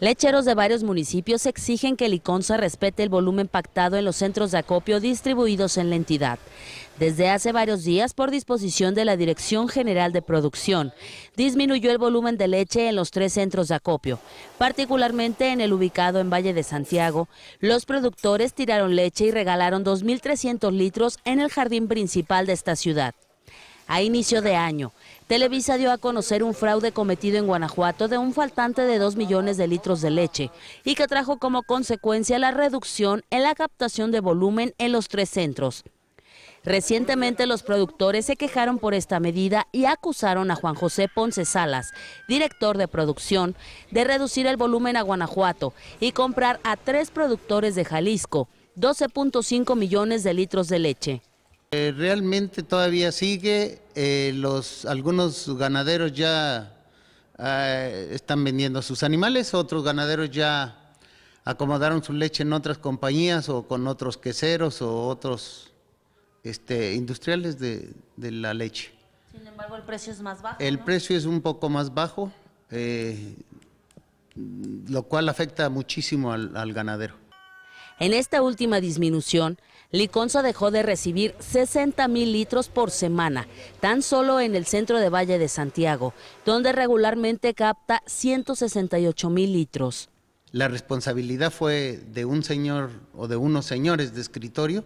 Lecheros de varios municipios exigen que el ICONSA respete el volumen pactado en los centros de acopio distribuidos en la entidad. Desde hace varios días, por disposición de la Dirección General de Producción, disminuyó el volumen de leche en los tres centros de acopio. Particularmente en el ubicado en Valle de Santiago, los productores tiraron leche y regalaron 2.300 litros en el jardín principal de esta ciudad. A inicio de año, Televisa dio a conocer un fraude cometido en Guanajuato de un faltante de 2 millones de litros de leche y que trajo como consecuencia la reducción en la captación de volumen en los tres centros. Recientemente los productores se quejaron por esta medida y acusaron a Juan José Ponce Salas, director de producción, de reducir el volumen a Guanajuato y comprar a tres productores de Jalisco 12.5 millones de litros de leche. Eh, realmente todavía sigue, eh, los, algunos ganaderos ya eh, están vendiendo sus animales, otros ganaderos ya acomodaron su leche en otras compañías o con otros queseros o otros este, industriales de, la leche. Sin embargo, el precio es más bajo. El precio es un poco más bajo, lo cual afecta muchísimo al ganadero. En esta última disminución, Liconza dejó de recibir 60 mil litros por semana, tan solo en el centro de Valle de Santiago, donde regularmente capta 168 mil litros. La responsabilidad fue de un señor o de unos señores de escritorio,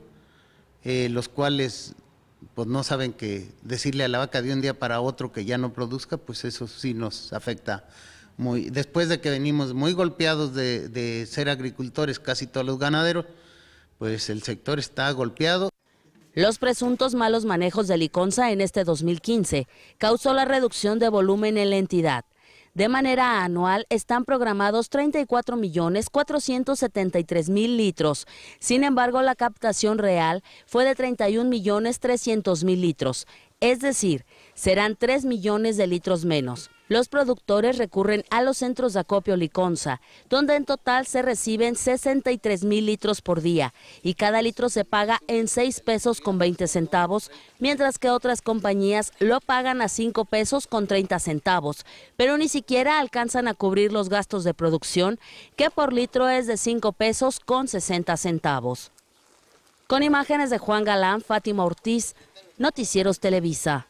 eh, los cuales pues no saben que decirle a la vaca de un día para otro que ya no produzca, pues eso sí nos afecta después de que venimos muy golpeados de, de ser agricultores, casi todos los ganaderos, pues el sector está golpeado. Los presuntos malos manejos de Liconza en este 2015 causó la reducción de volumen en la entidad. De manera anual están programados 34 millones 473 mil litros. Sin embargo, la captación real fue de 31 millones 300 mil litros es decir, serán 3 millones de litros menos. Los productores recurren a los centros de acopio Liconza, donde en total se reciben 63 mil litros por día y cada litro se paga en 6 pesos con 20 centavos, mientras que otras compañías lo pagan a 5 pesos con 30 centavos, pero ni siquiera alcanzan a cubrir los gastos de producción, que por litro es de 5 pesos con 60 centavos. Con imágenes de Juan Galán, Fátima Ortiz, Noticieros Televisa.